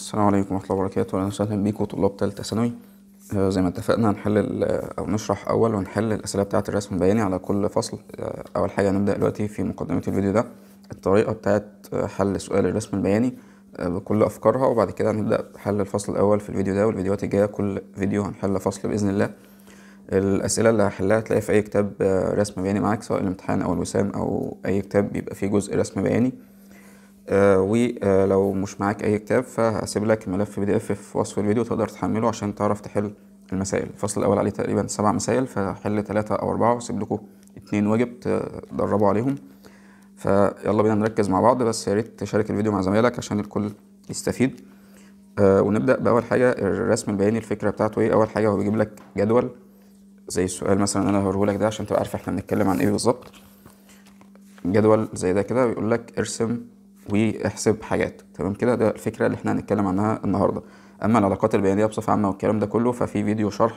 السلام عليكم ورحمة الله وبركاته أهلا وسهلا بيكم طلاب تالتة ثانوي آه، زي ما اتفقنا هنحل أو نشرح أول ونحل الأسئلة بتاعة الرسم البياني على كل فصل آه، أول حاجة هنبدأ دلوقتي في مقدمة الفيديو ده الطريقة بتاعة آه، حل سؤال الرسم البياني بكل أفكارها وبعد كده هنبدأ حل الفصل الأول في الفيديو ده والفيديوهات الجاية كل فيديو هنحل فصل بإذن الله الأسئلة اللي هحلها هتلاقي في أي كتاب رسم بياني معاك سواء الامتحان أو الوسام أو أي كتاب بيبقى فيه جزء رسم بياني آه، ولو آه، مش معاك اي كتاب فهسيب لك ملف بي دي اف في وصف الفيديو تقدر تحمله عشان تعرف تحل المسائل الفصل الاول عليه تقريبا سبع مسائل فحل ثلاثة او اربعة واسيب لكم اتنين واجب تدربوا عليهم فيلا بينا نركز مع بعض بس يا ريت تشارك الفيديو مع زمايلك عشان الكل يستفيد آه ونبدا باول حاجه الرسم البياني الفكره بتاعته ايه اول حاجه هو بيجيب لك جدول زي السؤال مثلا انا هوريهولك ده عشان تبقى عارف احنا بنتكلم عن ايه بالظبط جدول زي ده كده بيقول لك ارسم ويحسب حاجات تمام كده ده الفكره اللي احنا هنتكلم عنها النهارده اما العلاقات البيانيه بصفه عامه والكلام ده كله ففي فيديو شرح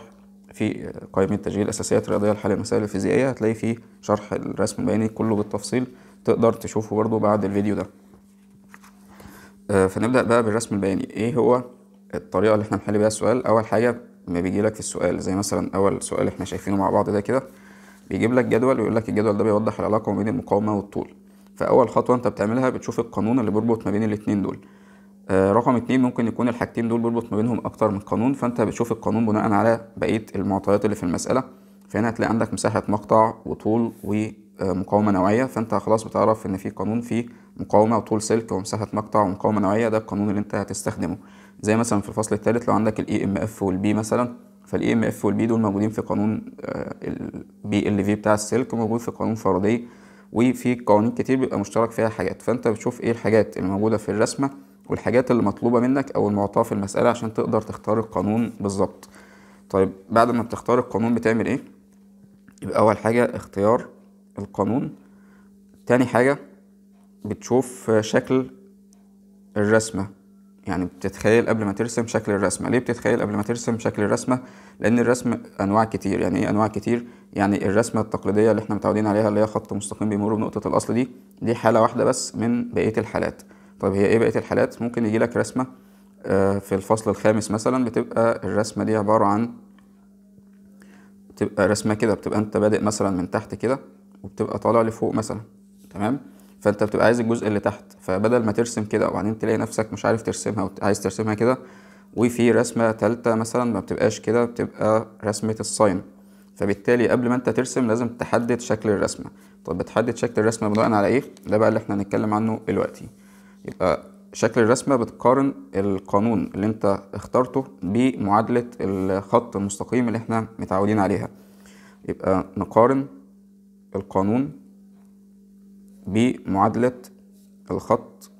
في قائمه تشغيل اساسيات رياضيه لحل المسائل الفيزيائيه هتلاقي فيه شرح الرسم البياني كله بالتفصيل تقدر تشوفه برده بعد الفيديو ده آه، فنبدا بقى بالرسم البياني ايه هو الطريقه اللي احنا نحل بيها السؤال اول حاجه ما بيجي لك في السؤال زي مثلا اول سؤال احنا شايفينه مع بعض ده كده بيجيب لك جدول ويقول لك الجدول ده بيوضح العلاقه ما بين المقاومه والطول فاول خطوه انت بتعملها بتشوف القانون اللي بيربط ما بين الاثنين دول آه، رقم اتنين ممكن يكون الحاجتين دول بيربط ما بينهم اكتر من قانون فانت بتشوف القانون بناء على بقيه المعطيات اللي في المساله فهنا هتلاقي عندك مساحه مقطع وطول ومقاومه نوعيه فانت خلاص بتعرف ان في قانون فيه مقاومه وطول سلك ومساحه مقطع ومقاومه نوعيه ده القانون اللي انت هتستخدمه زي مثلا في الفصل الثالث لو عندك الاي ام e اف والبي مثلا فالاي ام e اف والبي دول موجودين في قانون البي آه، ال في بتاع السلك موجود في قانون فاراداي وفي قوانين كتير بيبقى مشترك فيها حاجات فانت بتشوف ايه الحاجات الموجوده في الرسمه والحاجات اللي مطلوبه منك او المعطاه في المساله عشان تقدر تختار القانون بالظبط طيب بعد ما بتختار القانون بتعمل ايه يبقى اول حاجه اختيار القانون تاني حاجه بتشوف شكل الرسمه يعني بتتخيل قبل ما ترسم شكل الرسمه ليه بتتخيل قبل ما ترسم شكل الرسمه لان الرسم انواع كتير يعني ايه انواع كتير يعني الرسمه التقليديه اللي احنا متعودين عليها اللي هي خط مستقيم بيمر بنقطه الاصل دي دي حاله واحده بس من بقيه الحالات طب هي ايه بقيه الحالات ممكن يجي لك رسمه آه، في الفصل الخامس مثلا بتبقى الرسمه دي عباره عن بتبقى رسمه كده بتبقى انت بادئ مثلا من تحت كده وبتبقى طالع لفوق مثلا تمام فانت بتبقى عايز الجزء اللي تحت فبدل ما ترسم كده وبعدين تلاقي نفسك مش عارف ترسمها عايز ترسمها كده وفي رسمة تالتة مثلا ما بتبقاش كده بتبقى رسمة الساين فبالتالي قبل ما انت ترسم لازم تحدد شكل الرسمة طب بتحدد شكل الرسمة بناء على ايه؟ ده بقى اللي احنا هنتكلم عنه دلوقتي يبقى شكل الرسمة بتقارن القانون اللي انت اخترته بمعادلة الخط المستقيم اللي احنا متعودين عليها يبقى نقارن القانون بمعادلة الخط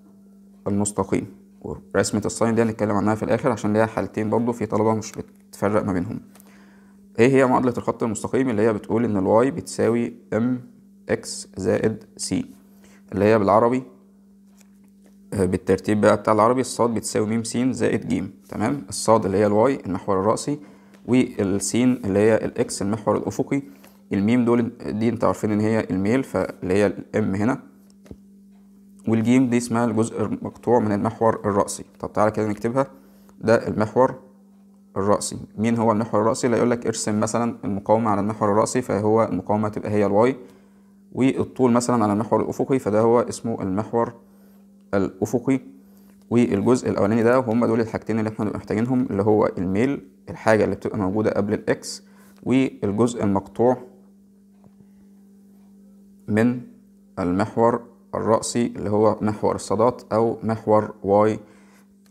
المستقيم ورسمة الساين دي هنتكلم عنها في الآخر عشان ليها حالتين برضه في طلبة مش بتفرق ما بينهم ايه هي معادلة الخط المستقيم اللي هي بتقول ان الواي بتساوي ام اكس زائد سي اللي هي بالعربي آه، بالترتيب بقى بتاع العربي الصاد بتساوي ميم سين زائد جيم تمام الصاد اللي هي الواي المحور الرأسي والسين اللي هي الاكس المحور الأفقي الميم دول دي انتوا عارفين ان هي الميل فاللي هي الام هنا والجيم دي اسمها الجزء المقطوع من المحور الرأسي طب تعالى كده نكتبها ده المحور الرأسي مين هو المحور الرأسي اللي يقولك ارسم مثلا المقاومة على المحور الرأسي فهو المقاومة تبقى هي الواي والطول مثلا على المحور الأفقي فده هو اسمه المحور الأفقي والجزء الأولاني ده هما دول الحاجتين اللي احنا محتاجينهم اللي هو الميل الحاجة اللي بتبقى موجودة قبل الإكس والجزء المقطوع من المحور الرأسي اللي هو محور الصادات أو محور واي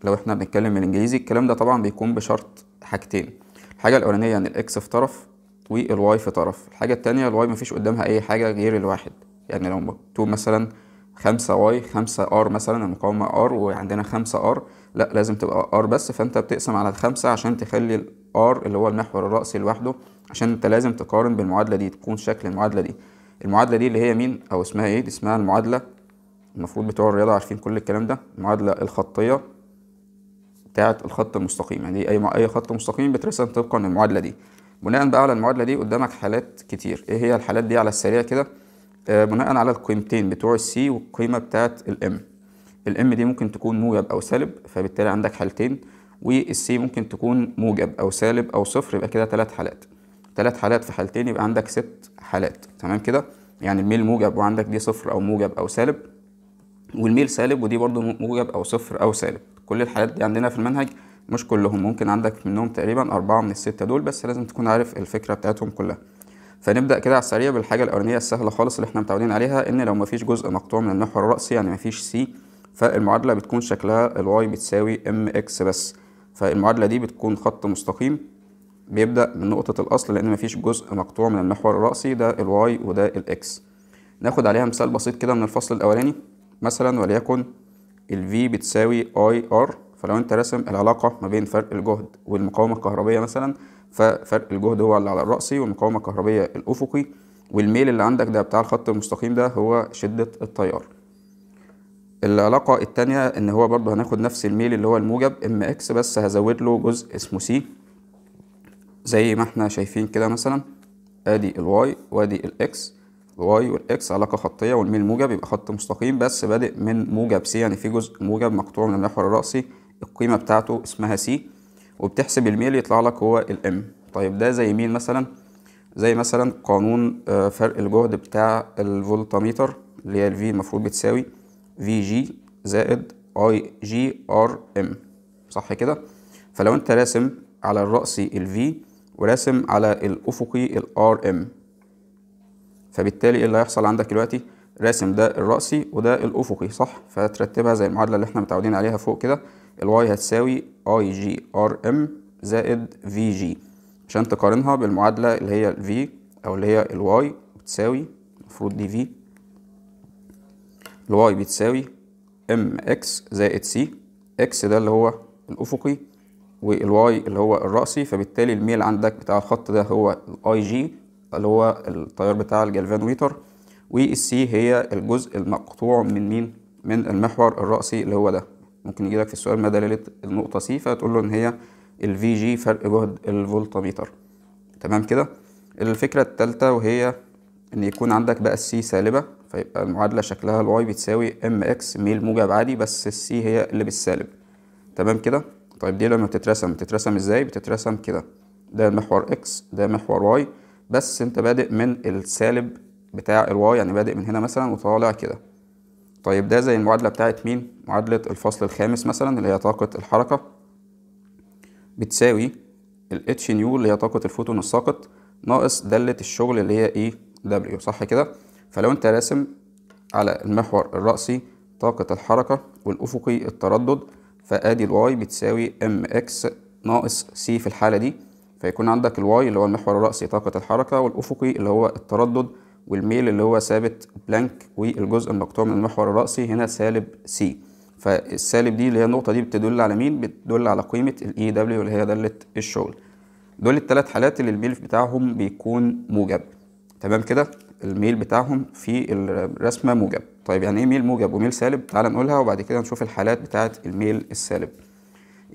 لو احنا بنتكلم بالإنجليزي الكلام ده طبعا بيكون بشرط حاجتين الحاجة الأولانية إن يعني الإكس في طرف والواي في طرف الحاجة التانية الواي مفيش قدامها أي حاجة غير الواحد يعني لو مكتوب مثلا خمسة واي خمسة ار مثلا المقاومة ار وعندنا خمسة ار لا لازم تبقى ار بس فانت بتقسم على الخمسة عشان تخلي الار اللي هو المحور الرأسي لوحده عشان انت لازم تقارن بالمعادلة دي تكون شكل المعادلة دي المعادله دي اللي هي مين او اسمها ايه دي اسمها المعادله المفروض بتوع الرياضه عارفين كل الكلام ده المعادله الخطيه بتاعه الخط المستقيم يعني إيه؟ اي اي خط مستقيم بترسم طبقا للمعادله دي بناء بقى على المعادله دي قدامك حالات كتير ايه هي الحالات دي على السريع كده آه بناء على القيمتين بتوع السي والقيمه بتاعه الام الام دي ممكن تكون موجب او سالب فبالتالي عندك حالتين والسي ممكن تكون موجب او سالب او صفر يبقى كده ثلاث حالات ثلاث حالات في حالتين يبقى عندك ست حالات تمام كده يعني الميل موجب وعندك دي صفر او موجب او سالب والميل سالب ودي برضو موجب او صفر او سالب كل الحالات دي عندنا في المنهج مش كلهم ممكن عندك منهم تقريبا أربعة من الستة دول بس لازم تكون عارف الفكرة بتاعتهم كلها فنبدأ كده على السريع بالحاجة الأولانية السهلة خالص اللي احنا متعودين عليها إن لو مفيش جزء مقطوع من المحور الرأسي يعني مفيش سي فالمعادلة بتكون شكلها الواي بتساوي ام اكس بس فالمعادلة دي بتكون خط مستقيم بيبدأ من نقطة الأصل لأن مفيش جزء مقطوع من المحور الرأسي ده الواي وده الإكس ناخد عليها مثال بسيط كده من الفصل الأولاني مثلا وليكن ال V بتساوي اي ار فلو انت راسم العلاقة ما بين فرق الجهد والمقاومة الكهربية مثلا ففرق الجهد هو اللي على الرأسي والمقاومة الكهربية الأفقي والميل اللي عندك ده بتاع الخط المستقيم ده هو شدة التيار العلاقة التانية ان هو برضه هناخد نفس الميل اللي هو الموجب ام اكس بس هزود له جزء اسمه سي زي ما احنا شايفين كده مثلا ادي الواي وادي الاكس الواي والاكس علاقه خطيه والميل موجب يبقى خط مستقيم بس بادئ من موجب سي يعني في جزء موجب مقطوع من المحور الراسي القيمه بتاعته اسمها سي وبتحسب الميل يطلع لك هو الام طيب ده زي مين مثلا زي مثلا قانون آه، فرق الجهد بتاع الفولتاميتر اللي هي الفي المفروض بتساوي في جي زائد اي جي ار ام صح كده فلو انت راسم على الراسي الفي وراسم على الأفقي الار ام فبالتالي إيه اللي هيحصل عندك دلوقتي راسم ده الرأسي وده الأفقي صح فترتبها زي المعادلة اللي احنا متعودين عليها فوق كده الواي هتساوي اي جي ار ام زائد في جي عشان تقارنها بالمعادلة اللي هي في أو اللي هي الواي بتساوي المفروض دي في الواي بتساوي ام اكس زائد سي اكس ده اللي هو الأفقي والواي اللي هو الرأسي فبالتالي الميل عندك بتاع الخط ده هو الاي جي اللي هو التيار بتاع الجلفانوميتر والسي هي الجزء المقطوع من مين من المحور الرأسي اللي هو ده ممكن يجيلك في السؤال ما دلالة النقطة سي فتقول له إن هي الفي جي فرق جهد الفولتميتر تمام كده الفكرة التالتة وهي إن يكون عندك بقى السي سالبة فيبقى المعادلة شكلها الواي بتساوي ام اكس ميل موجب عادي بس السي هي اللي بالسالب تمام كده طيب دي لما بتترسم بتترسم ازاي بتترسم كده ده محور اكس ده محور واي بس انت بادئ من السالب بتاع الواي يعني بادئ من هنا مثلا وطالع كده طيب ده زي المعادله بتاعت مين معادله الفصل الخامس مثلا اللي هي طاقه الحركه بتساوي الاتش نيو اللي هي طاقه الفوتون الساقط ناقص داله الشغل اللي هي اي e دبليو صح كده فلو انت راسم على المحور الرأسي طاقة الحركة والأفقي التردد فادي الواي بتساوي ام اكس ناقص سي في الحالة دي فيكون عندك الواي اللي هو المحور الرأسي طاقة الحركة والأفقي اللي هو التردد والميل اللي هو ثابت بلانك والجزء المقطوع من المحور الرأسي هنا سالب سي فالسالب دي اللي هي النقطة دي بتدل على مين؟ بتدل على قيمة الاي EW اللي هي دالة الشغل دول الثلاث حالات اللي الميل بتاعهم بيكون موجب تمام كده الميل بتاعهم في الرسمة موجب طيب يعني ايه ميل موجب وميل سالب تعال نقولها وبعد كده نشوف الحالات بتاعه الميل السالب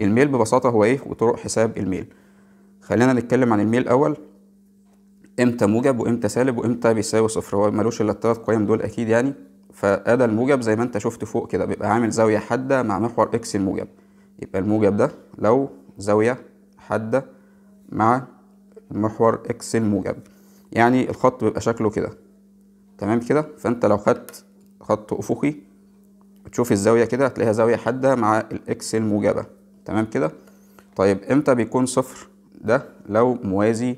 الميل ببساطه هو ايه وطرق حساب الميل خلينا نتكلم عن الميل الاول امتى موجب وامتى سالب وامتى بيساوي صفر هو ملوش الا الثلاث قيم دول اكيد يعني فادا الموجب زي ما انت شفت فوق كده بيبقى عامل زاويه حاده مع محور اكس الموجب يبقى الموجب ده لو زاويه حاده مع محور اكس الموجب يعني الخط بيبقى شكله كده تمام كده فانت لو خدت خط افقي تشوف الزاويه كده هتلاقيها زاويه حاده مع الاكس الموجبه تمام كده طيب امتى بيكون صفر ده لو موازي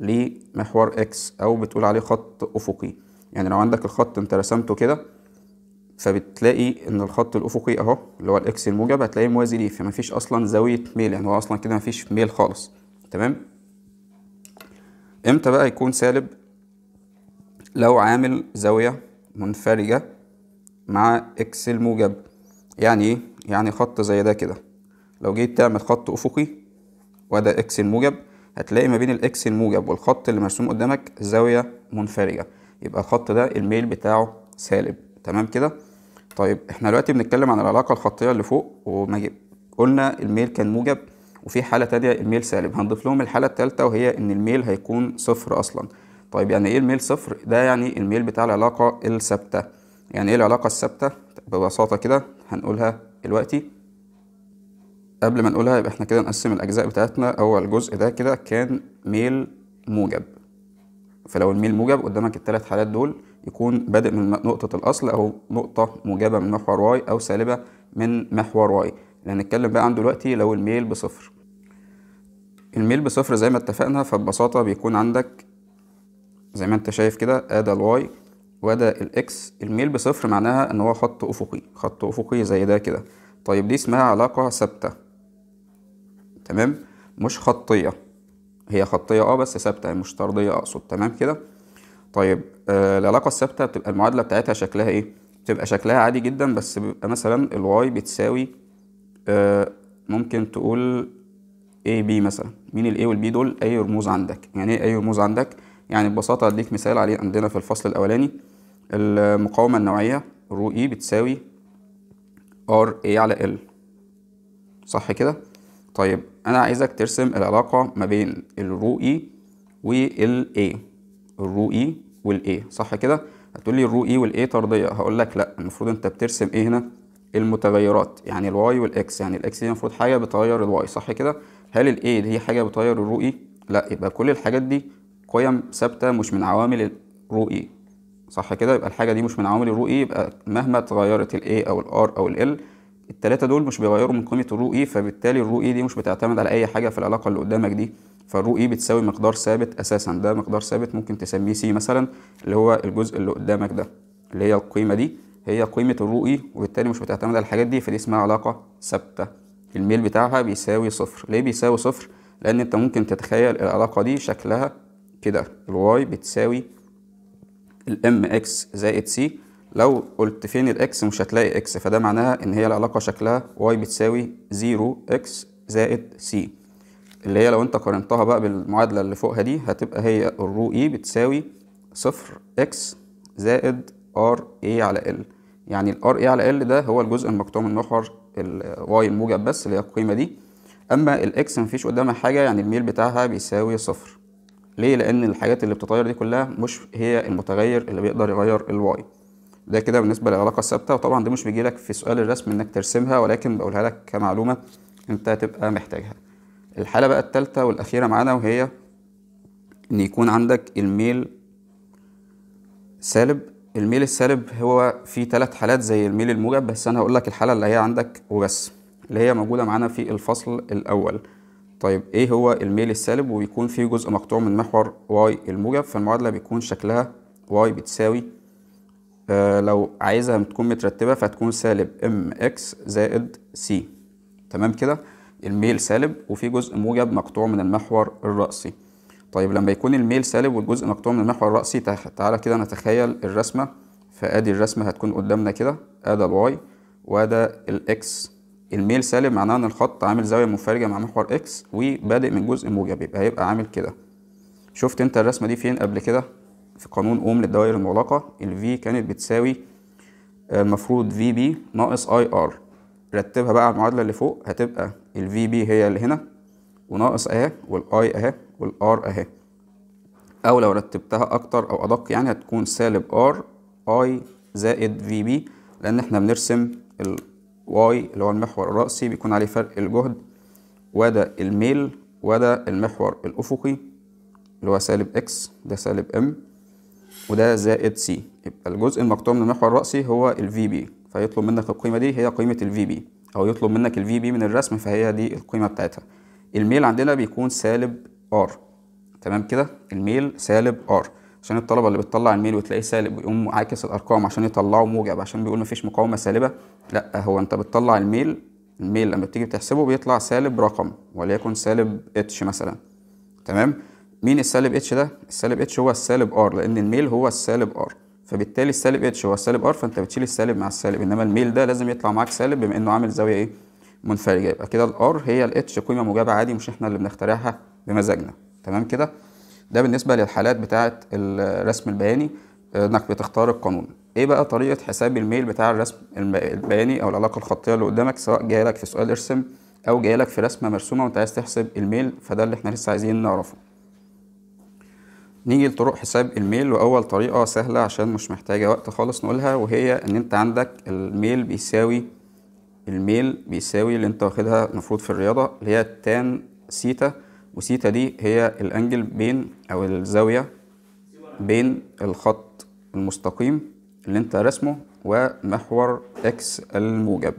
لمحور اكس او بتقول عليه خط افقي يعني لو عندك الخط انت رسمته كده فبتلاقي ان الخط الافقي اهو اللي هو الاكس الموجب هتلاقيه موازي ليه فمفيش اصلا زاويه ميل يعني هو اصلا كده مفيش ميل خالص تمام امتى بقى يكون سالب لو عامل زاويه منفرجة مع اكس الموجب يعني ايه يعني خط زي ده كده لو جيت تعمل خط افقي وده اكس الموجب هتلاقي ما بين الاكس الموجب والخط اللي مرسوم قدامك زاوية منفرجة يبقى الخط ده الميل بتاعه سالب تمام كده طيب احنا دلوقتي بنتكلم عن العلاقة الخطية اللي فوق وما قلنا الميل كان موجب وفي حالة تانية الميل سالب هنضيف لهم الحالة التالتة وهي ان الميل هيكون صفر اصلا طيب يعني ايه الميل صفر ده يعني الميل بتاع العلاقة الثابتة يعني ايه العلاقة الثابتة ببساطة كده هنقولها دلوقتي قبل ما نقولها يبقى احنا كده نقسم الاجزاء بتاعتنا اول جزء ده كده كان ميل موجب فلو الميل موجب قدامك الثلاث حالات دول يكون بادئ من نقطة الأصل أو نقطة موجبة من محور واي أو سالبة من محور واي هنتكلم بقى عن دلوقتي لو الميل بصفر الميل بصفر زي ما اتفقنا فببساطة بيكون عندك زي ما انت شايف كده ادا الواي وده الاكس الميل بصفر معناها ان هو خط افقي خط افقي زي ده كده طيب دي اسمها علاقة ثابتة تمام مش خطية هي خطية اه بس ثابتة يعني مش طردية اقصد تمام كده طيب آه العلاقة الثابتة بتبقى المعادلة بتاعتها شكلها ايه بتبقى شكلها عادي جدا بس بيبقى مثلا الواي بتساوي آه ممكن تقول اي بي مثلا مين الاي والبي دول اي رموز عندك يعني ايه اي رموز عندك يعني ببساطة أديك مثال عليه عندنا في الفصل الأولاني المقاومة النوعية رو إي بتساوي ار اي على ال صح كده طيب انا عايزك ترسم العلاقه ما بين الرو اي وال اي الرو اي اي صح كده هتقول لي الرو اي اي طرديه هقول لك لا المفروض انت بترسم ايه هنا المتغيرات يعني الواي والاكس يعني الاكس دي المفروض حاجه بتغير الواي صح كده هل الاي دي هي حاجه بتغير الرو اي لا يبقى كل الحاجات دي قيم ثابته مش من عوامل الرؤي صح كده يبقى الحاجه دي مش من عوامل الرؤي يبقى مهما اتغيرت الاي او الار او ال التلاتة دول مش بيغيروا من قيمه الرؤي فبالتالي الرؤي دي مش بتعتمد على اي حاجه في العلاقه اللي قدامك دي فالرؤي بتساوي مقدار ثابت اساسا ده مقدار ثابت ممكن تسميه سي مثلا اللي هو الجزء اللي قدامك ده اللي هي القيمه دي هي قيمه الرؤي وبالتالي مش بتعتمد على الحاجات دي فدي اسمها علاقه ثابته الميل بتاعها بيساوي صفر ليه بيساوي صفر لان انت ممكن تتخيل العلاقه دي شكلها كده الواي بتساوي الام اكس زائد سي لو قلت فين الاكس مش هتلاقي اكس فده معناها ان هي العلاقه شكلها واي بتساوي 0 اكس زائد سي اللي هي لو انت قارنتها بقى بالمعادله اللي فوقها دي هتبقى هي الرو اي e بتساوي صفر اكس زائد ار اي على يعني ال يعني الار اي على ال ده هو الجزء المقطوع من محور الواي الموجب بس اللي هي القيمه دي اما الاكس مفيش قدامها حاجه يعني الميل بتاعها بيساوي صفر ليه لان الحاجات اللي بتتغير دي كلها مش هي المتغير اللي بيقدر يغير الواي ده كده بالنسبه للعلاقه الثابته وطبعا دي مش بيجي لك في سؤال الرسم انك ترسمها ولكن بقولها لك كمعلومه انت هتبقى محتاجها الحاله بقى الثالثه والاخيره معانا وهي ان يكون عندك الميل سالب الميل السالب هو في ثلاث حالات زي الميل الموجب بس انا هقول لك الحاله اللي هي عندك وبس اللي هي موجوده معانا في الفصل الاول طيب ايه هو الميل السالب وبيكون فيه جزء مقطوع من محور واي الموجب فالمعادلة بيكون شكلها واي بتساوي آه لو عايزها تكون مترتبة فتكون سالب ام اكس زائد سي تمام كده الميل سالب وفي جزء موجب مقطوع من المحور الرأسي طيب لما يكون الميل سالب والجزء مقطوع من المحور الرأسي تعالى كده نتخيل الرسمة فادي الرسمة هتكون قدامنا كده ادا الواي وادا الاكس الميل سالب معناه ان الخط عامل زاويه منفرجه مع محور اكس وبادئ من جزء موجب يبقى هيبقى عامل كده شفت انت الرسمه دي فين قبل كده في قانون اوم للدوائر المغلقه الفي كانت بتساوي آه، المفروض في بي ناقص اي ار رتبها بقى على المعادله اللي فوق هتبقى الفي بي هي اللي هنا وناقص اهي والاي اهي والار اهي او لو رتبتها اكتر او ادق يعني هتكون سالب ار اي زائد في بي لان احنا بنرسم واي اللي هو المحور الرأسي بيكون عليه فرق الجهد وده الميل وده المحور الأفقي اللي هو سالب اكس ده سالب ام وده زائد سي يبقى الجزء المقطوع من المحور الرأسي هو الفي بي فيطلب منك القيمة دي هي قيمة الفي بي أو يطلب منك الفي بي من الرسم فهي دي القيمة بتاعتها الميل عندنا بيكون سالب ار تمام كده الميل سالب ار عشان الطلبه اللي بتطلع الميل وتلاقيه سالب ويقوم عاكس الارقام عشان يطلعه موجب عشان بيقول مفيش مقاومه سالبه لا هو انت بتطلع الميل الميل لما بتيجي بتحسبه بيطلع سالب رقم وليكن سالب اتش مثلا تمام مين السالب اتش ده السالب اتش هو السالب ار لان الميل هو السالب ار فبالتالي السالب اتش هو السالب ار فانت بتشيل السالب مع السالب انما الميل ده لازم يطلع معاك سالب بما انه عامل زاويه ايه منفرجه يبقى كده الار هي الاتش قيمه موجبه عادي مش احنا اللي بنخترعها بمزاجنا تمام كده ده بالنسبه للحالات بتاعه الرسم البياني آه، انك بتختار القانون ايه بقى طريقه حساب الميل بتاع الرسم البياني او العلاقه الخطيه اللي قدامك سواء جايلك في سؤال ارسم او جايلك في رسمه مرسومه وانت عايز تحسب الميل فده اللي احنا لسه عايزين نعرفه نيجي لطرق حساب الميل واول طريقه سهله عشان مش محتاجه وقت خالص نقولها وهي ان انت عندك الميل بيساوي الميل بيساوي اللي انت واخدها المفروض في الرياضه اللي هي تان سيتا وسيتا دي هي الانجل بين او الزاوية بين الخط المستقيم اللي انت رسمه ومحور اكس الموجب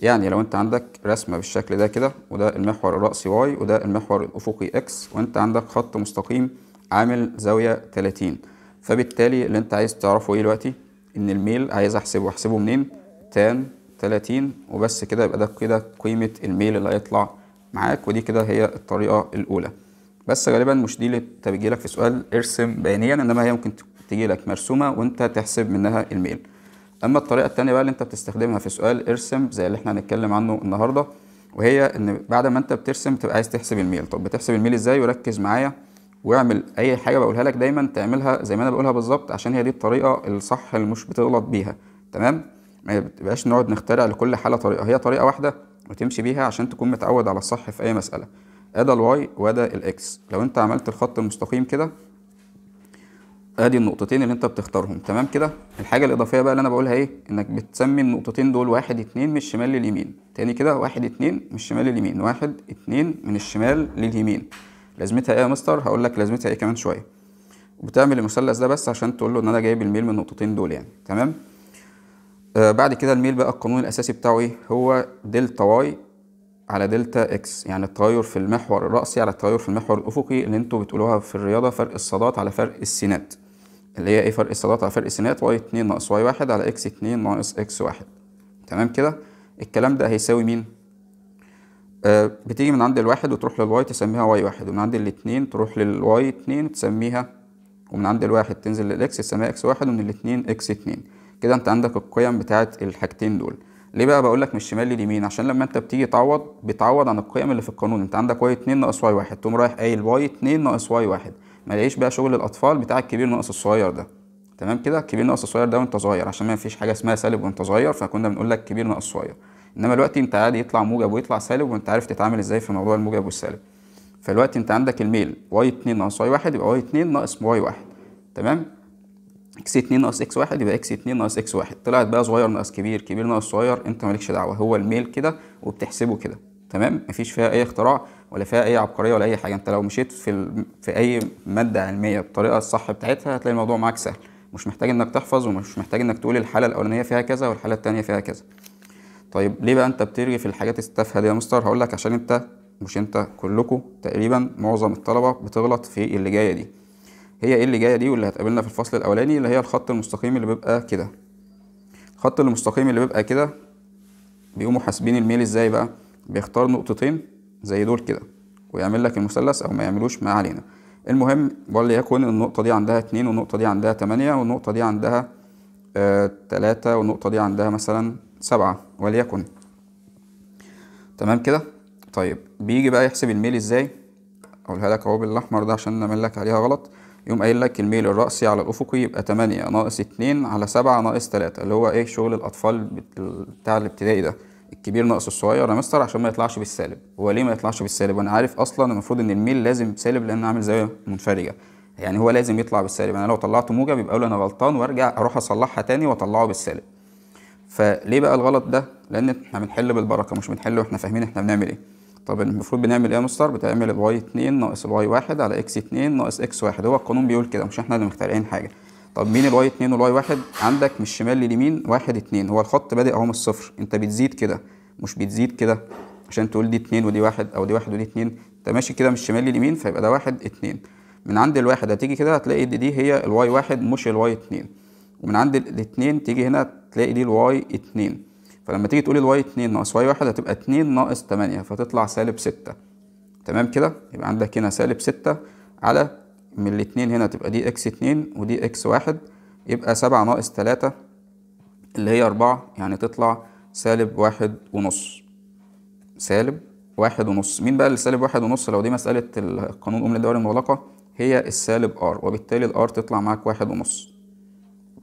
يعني لو انت عندك رسمة بالشكل ده كده وده المحور الرأسي واي وده المحور الأفقي اكس وانت عندك خط مستقيم عامل زاوية 30 فبالتالي اللي انت عايز تعرفه ايه دلوقتي ان الميل عايز احسبه احسبه منين تان 30 وبس كده يبقى ده كده قيمة الميل اللي هيطلع معاك ودي كده هي الطريقة الأولى بس غالبا مش دي اللي لك في سؤال ارسم بيانيا انما هي ممكن لك مرسومة وانت تحسب منها الميل اما الطريقة الثانيه بقى اللي انت بتستخدمها في سؤال ارسم زي اللي احنا هنتكلم عنه النهاردة وهي ان بعد ما انت بترسم تبقى عايز تحسب الميل طب بتحسب الميل ازاي وركز معايا واعمل اي حاجة بقولها لك دايما تعملها زي ما انا بقولها بالظبط عشان هي دي الطريقة الصح اللي مش بتغلط بيها تمام ما بقاش نقعد نخترع لكل حالة طريقة هي طريقة واحدة وتمشي بيها عشان تكون متعود على الصح في اي مساله ادا الواي وادا الاكس لو انت عملت الخط المستقيم كده ادي النقطتين اللي انت بتختارهم تمام كده الحاجه الاضافيه بقى اللي انا بقولها ايه انك بتسمي النقطتين دول واحد اتنين من الشمال لليمين تاني كده واحد اتنين من الشمال لليمين واحد اتنين من الشمال لليمين لازمتها ايه يا مستر هقول لك لازمتها ايه كمان شويه وبتعمل المثلث ده بس عشان تقول له ان انا جايب الميل من النقطتين دول يعني تمام آه، بعد كده الميل بقى القانون الأساسي بتاعه إيه هو دلتا واي على دلتا اكس يعني التغير في المحور الرأسي على التغير في المحور الأفقي اللي انتوا بتقولوها في الرياضة فرق الصادات على فرق السينات اللي هي ايه فرق الصادات على فرق السينات واي 2 ناقص واي 1 على اكس 2 ناقص اكس 1 تمام كده الكلام ده هيساوي مين؟ آه بتيجي من عند الواحد وتروح للواي تسميها واي 1 ومن عند الاتنين تروح للواي 2 تسميها ومن عند الواحد تنزل للاكس تسميها اكس 1 ومن الاتنين اكس 2 كده انت عندك القيم بتاعت الحاجتين دول ليه بقى بقول لك من الشمال لليمين عشان لما انت بتيجي تعوض بتعوض عن القيم اللي في القانون انت عندك واي 2 ناقص واي 1 تقوم رايح قايل واي 2 ناقص واي 1 ما لاقيش بقى شغل الاطفال بتاع الكبير ناقص الصغير ده تمام كده الكبير ناقص الصغير ده وانت صغير عشان ما فيش حاجه اسمها سالب وانت صغير فكنا بنقول لك كبير ناقص صغير انما دلوقتي انت عادي يطلع موجب ويطلع سالب وانت عارف تتعامل ازاي في موضوع الموجب والسالب فالوقت انت عندك الميل واي 2 ناقص واي 1 يبقى واي 2 ناقص واي 1 تمام اكس 2 ناقص اكس 1 يبقى اكس 2 ناقص اكس 1 طلعت بقى صغير ناقص كبير كبير ناقص صغير انت مالكش دعوه هو الميل كده وبتحسبه كده تمام مفيش فيها اي اختراع ولا فيها اي عبقريه ولا اي حاجه انت لو مشيت في ال... في اي ماده علميه بالطريقه الصح بتاعتها هتلاقي الموضوع معاك سهل مش محتاج انك تحفظ ومش محتاج انك تقول الحاله الاولانيه فيها كذا والحاله الثانيه فيها كذا طيب ليه بقى انت بترغي في الحاجات التافهه دي يا مستر هقول لك عشان انت مش انت كلكم تقريبا معظم الطلبه بتغلط في اللي جايه دي هي ايه اللي جايه دي واللي هتقابلنا في الفصل الاولاني اللي هي الخط المستقيم اللي بيبقى كده الخط المستقيم اللي بيبقى كده بيقوموا حاسبين الميل ازاي بقى بيختار نقطتين زي دول كده ويعمل لك المثلث او ما يعملوش ما علينا المهم وليكن النقطة دي عندها اتنين والنقطة دي عندها تمانية والنقطة دي عندها آه تلاتة والنقطة دي عندها مثلا سبعة وليكن تمام كده طيب بيجي بقى يحسب الميل ازاي اقولها لك اهو بالاحمر ده عشان نعمل لك عليها غلط يقوم قايل لك الميل الرأسي على الأفقي يبقى 8 ناقص 2 على 7 ناقص 3 اللي هو إيه شغل الأطفال بتاع الابتدائي ده الكبير ناقص الصغير يا مستر عشان ما يطلعش بالسالب هو ليه ما يطلعش بالسالب وانا عارف اصلا المفروض ان الميل لازم سالب لان عامل زاويه منفرجه يعني هو لازم يطلع بالسالب انا لو طلعته موجب يبقى انا غلطان وارجع اروح اصلحها تاني واطلعه بالسالب فليه بقى الغلط ده لان احنا بنحل بالبركه مش بنحل واحنا فاهمين احنا بنعمل ايه طب المفروض بنعمل ايه يا مستر بتعمل الواي 2 ناقص الواي 1 على اكس 2 ناقص اكس 1 هو القانون بيقول كده مش احنا اللي مخترعين حاجه طب مين الواي 2 والواي 1 عندك من الشمال لليمين 1 2 هو الخط بادئ اهو من الصفر انت بتزيد كده مش بتزيد كده عشان تقول دي 2 ودي 1 او دي 1 ودي 2 انت ماشي كده من الشمال لليمين فيبقى ده 1 2 من عند الواحد هتيجي كده هتلاقي دي, دي هي الواي 1 مش الواي 2 ومن عند الاثنين تيجي هنا تلاقي دي الواي 2 فلما تيجي تقول الواي 2 ناقص واي 1 هتبقى 2 ناقص 8 فتطلع سالب 6 تمام كده يبقى عندك هنا سالب 6 على من الاثنين هنا تبقى دي اكس 2 ودي اكس 1 يبقى 7 ناقص 3 اللي هي 4 يعني تطلع سالب 1 ونص سالب 1 ونص مين بقى اللي سالب 1 ونص لو دي مسألة القانون الأم للدوائر المغلقة هي السالب ار وبالتالي الار تطلع معاك 1 ونص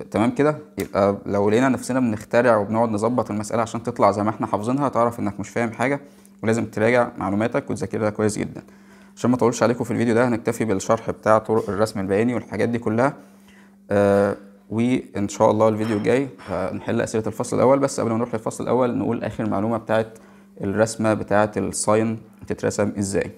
تمام كده يبقى لو لقينا نفسنا بنخترع وبنقعد نظبط المساله عشان تطلع زي ما احنا حافظينها تعرف انك مش فاهم حاجه ولازم تراجع معلوماتك وتذاكرها كويس جدا عشان ما اطولش عليكم في الفيديو ده هنكتفي بالشرح بتاع طرق الرسم البياني والحاجات دي كلها آه وان شاء الله الفيديو الجاي هنحل اسئله الفصل الاول بس قبل ما نروح للفصل الاول نقول اخر معلومه بتاعت الرسمه بتاعت الساين بتترسم ازاي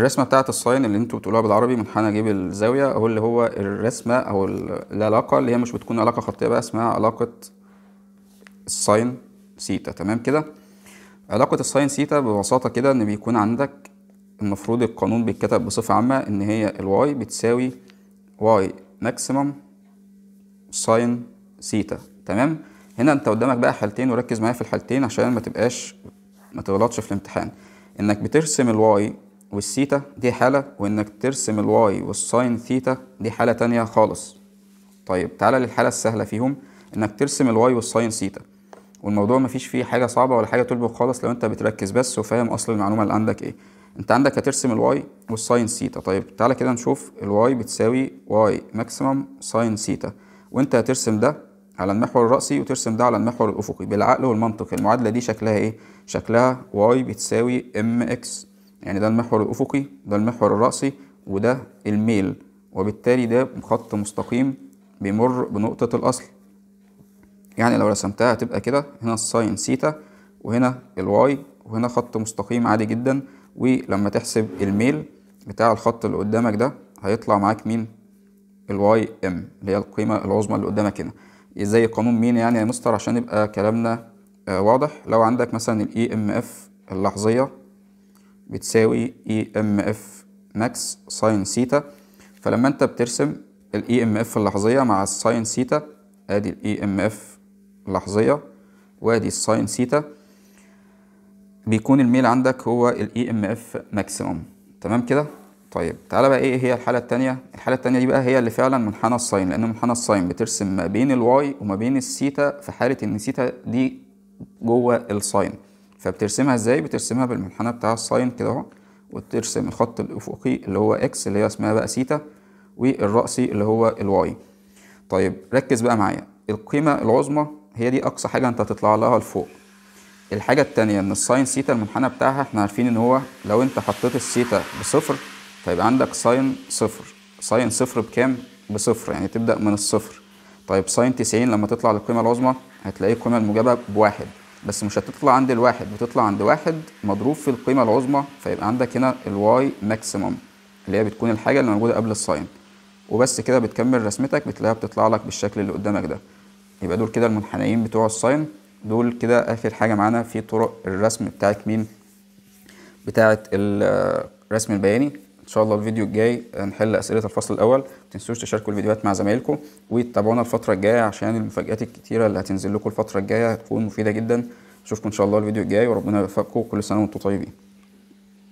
الرسمه بتاعت الصين اللي انتوا بتقولوها بالعربي من حنا جيب الزاويه هو اللي هو الرسمه او العلاقه اللي هي مش بتكون علاقه خطيه بقى اسمها علاقه الساين سيتا تمام كده علاقه الساين سيتا ببساطه كده ان بيكون عندك المفروض القانون بيتكتب بصفه عامه ان هي الواي بتساوي واي ماكسيمم ساين سيتا تمام هنا انت قدامك بقى حالتين وركز معايا في الحالتين عشان ما تبقاش ما تغلطش في الامتحان انك بترسم الواي والثيتا دي حالة وإنك ترسم الواي والساين ثيتا دي حالة تانية خالص طيب تعالى للحالة السهلة فيهم إنك ترسم الواي والساين ثيتا والموضوع مفيش فيه حاجة صعبة ولا حاجة تلبك خالص لو أنت بتركز بس وفاهم أصل المعلومة اللي عندك إيه أنت عندك هترسم الواي والساين ثيتا طيب تعالى كده نشوف الواي بتساوي واي ماكسيمم ساين ثيتا وأنت هترسم ده على المحور الرأسي وترسم ده على المحور الأفقي بالعقل والمنطق المعادلة دي شكلها إيه؟ شكلها واي بتساوي ام اكس يعني ده المحور الأفقي ده المحور الرأسي وده الميل وبالتالي ده خط مستقيم بيمر بنقطة الأصل يعني لو رسمتها هتبقى كده هنا الساين سيتا وهنا الواي وهنا خط مستقيم عادي جدا ولما تحسب الميل بتاع الخط اللي قدامك ده هيطلع معاك مين الواي ام اللي هي القيمة العظمى اللي قدامك هنا ازاي قانون مين يعني يا مستر عشان يبقى كلامنا آه، واضح لو عندك مثلا الاي ام e اف اللحظية بتساوي اي ام اف ماكس ساين سيتا فلما انت بترسم الاي ام e اف اللحظيه مع الساين سيتا ادي الاي ام e اف اللحظيه وادي الساين سيتا بيكون الميل عندك هو الاي ام اف ماكسيموم تمام كده طيب تعالى بقى ايه هي الحاله الثانيه الحاله الثانيه دي بقى هي اللي فعلا منحنى الساين لان منحنى الساين بترسم ما بين الواي وما بين السيتا في حاله ان السيتا دي جوه الساين فبترسمها ازاي بترسمها بالمنحنى بتاع الساين كده اهو وترسم الخط الافقي اللي هو اكس اللي هي اسمها بقى سيتا والرأسي اللي هو الواي طيب ركز بقى معايا القيمة العظمى هي دي أقصى حاجة أنت هتطلع لها لفوق الحاجة التانية إن الساين سيتا المنحنى بتاعها إحنا عارفين إن هو لو أنت حطيت السيتا بصفر فيبقى عندك ساين صفر ساين صفر بكام؟ بصفر يعني تبدأ من الصفر طيب ساين تسعين لما تطلع للقيمة العظمى هتلاقي القيمة الموجبة بواحد بس مش هتطلع عند الواحد بتطلع عند واحد مضروب في القيمة العظمى فيبقى عندك هنا الواي ماكسيمم اللي هي بتكون الحاجة اللي موجودة قبل الساين وبس كده بتكمل رسمتك بتلاقيها بتطلع لك بالشكل اللي قدامك ده يبقى دول كده المنحنيين بتوع الساين دول كده آخر حاجة معانا في طرق الرسم بتاعت مين بتاعت آه، الرسم البياني ان شاء الله الفيديو الجاي هنحل اسئله الفصل الاول ما تنسوش تشاركوا الفيديوهات مع زمايلكم وتتابعونا الفتره الجايه عشان المفاجات الكتيره اللي هتنزل لكم الفتره الجايه هتكون مفيده جدا اشوفكم ان شاء الله الفيديو الجاي وربنا يوفقكم كل سنه وانتم طيبين